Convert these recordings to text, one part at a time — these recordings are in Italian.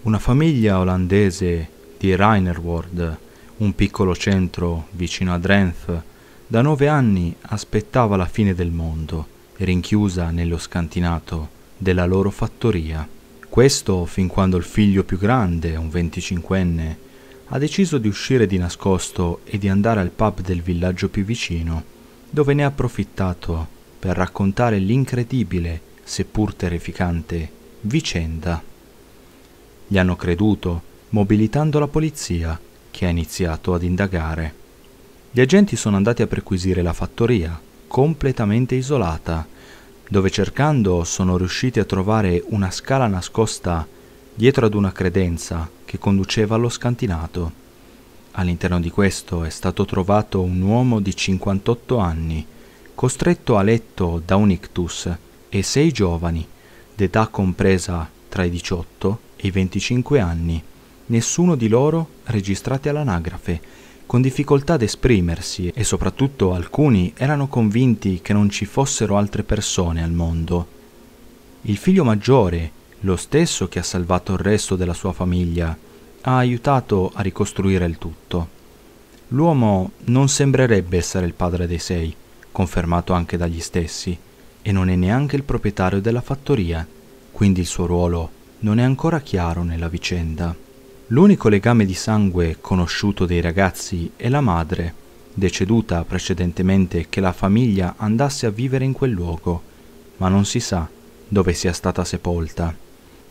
Una famiglia olandese di Reinerward, un piccolo centro vicino a Drenth, da nove anni aspettava la fine del mondo, rinchiusa nello scantinato della loro fattoria. Questo fin quando il figlio più grande, un 25enne, ha deciso di uscire di nascosto e di andare al pub del villaggio più vicino, dove ne ha approfittato per raccontare l'incredibile, seppur terrificante, vicenda. Gli hanno creduto, mobilitando la polizia, che ha iniziato ad indagare. Gli agenti sono andati a perquisire la fattoria, completamente isolata, dove cercando sono riusciti a trovare una scala nascosta dietro ad una credenza che conduceva allo scantinato. All'interno di questo è stato trovato un uomo di 58 anni, costretto a letto da un ictus, e sei giovani, d'età compresa tra i 18 e i 25 anni, nessuno di loro registrati all'anagrafe, con difficoltà ad esprimersi e soprattutto alcuni erano convinti che non ci fossero altre persone al mondo. Il figlio maggiore, lo stesso che ha salvato il resto della sua famiglia, ha aiutato a ricostruire il tutto. L'uomo non sembrerebbe essere il padre dei sei, confermato anche dagli stessi, e non è neanche il proprietario della fattoria, quindi il suo ruolo non è ancora chiaro nella vicenda. L'unico legame di sangue conosciuto dei ragazzi è la madre, deceduta precedentemente che la famiglia andasse a vivere in quel luogo, ma non si sa dove sia stata sepolta.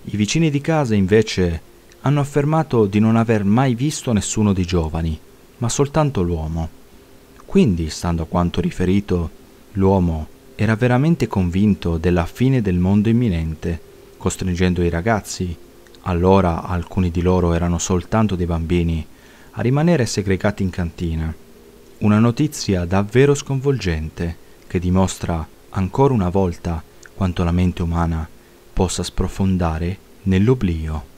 I vicini di casa invece hanno affermato di non aver mai visto nessuno dei giovani, ma soltanto l'uomo. Quindi, stando a quanto riferito, l'uomo era veramente convinto della fine del mondo imminente costringendo i ragazzi, allora alcuni di loro erano soltanto dei bambini, a rimanere segregati in cantina. Una notizia davvero sconvolgente che dimostra ancora una volta quanto la mente umana possa sprofondare nell'oblio.